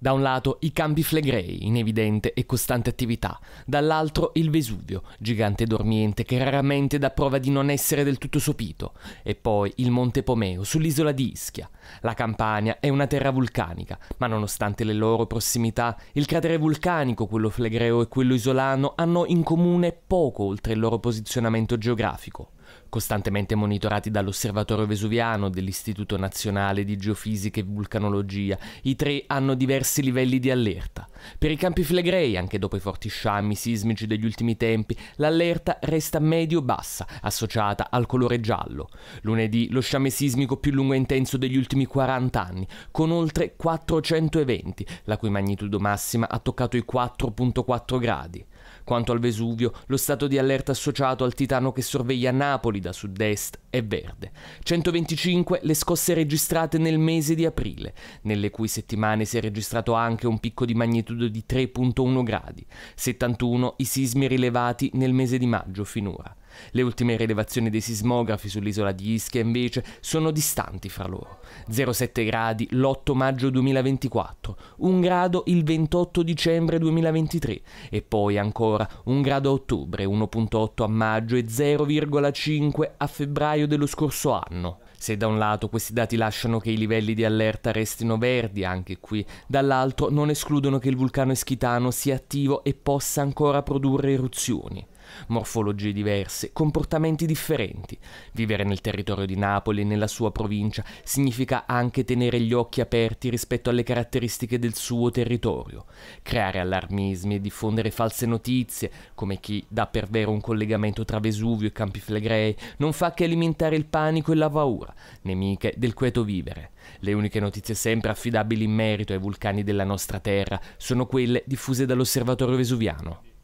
Da un lato i campi flegrei, in evidente e costante attività, dall'altro il Vesuvio, gigante dormiente che raramente dà prova di non essere del tutto sopito, e poi il Monte Pomeo sull'isola di Ischia. La Campania è una terra vulcanica, ma nonostante le loro prossimità, il cratere vulcanico, quello flegreo e quello isolano hanno in comune poco oltre il loro posizionamento geografico costantemente monitorati dall'Osservatorio Vesuviano dell'Istituto Nazionale di Geofisica e Vulcanologia. I tre hanno diversi livelli di allerta. Per i campi flegrei, anche dopo i forti sciami sismici degli ultimi tempi, l'allerta resta medio-bassa, associata al colore giallo. Lunedì lo sciame sismico più lungo e intenso degli ultimi 40 anni, con oltre 400 eventi, la cui magnitudo massima ha toccato i 4.4 gradi. Quanto al Vesuvio, lo stato di allerta associato al titano che sorveglia Napoli da sud-est è verde. 125 le scosse registrate nel mese di aprile, nelle cui settimane si è registrato anche un picco di magnitudo di 3.1 gradi. 71 i sismi rilevati nel mese di maggio finora. Le ultime rilevazioni dei sismografi sull'isola di Ischia invece sono distanti fra loro. 0,7 gradi l'8 maggio 2024, 1 grado il 28 dicembre 2023 e poi ancora 1 grado a ottobre, 1.8 a maggio e 0,5 a febbraio dello scorso anno. Se da un lato questi dati lasciano che i livelli di allerta restino verdi anche qui, dall'altro non escludono che il vulcano eschitano sia attivo e possa ancora produrre eruzioni morfologie diverse, comportamenti differenti. Vivere nel territorio di Napoli nella sua provincia significa anche tenere gli occhi aperti rispetto alle caratteristiche del suo territorio, creare allarmismi e diffondere false notizie, come chi dà per vero un collegamento tra Vesuvio e Campi Flegrei, non fa che alimentare il panico e la paura, nemiche del quieto vivere. Le uniche notizie sempre affidabili in merito ai vulcani della nostra terra sono quelle diffuse dall'osservatorio vesuviano.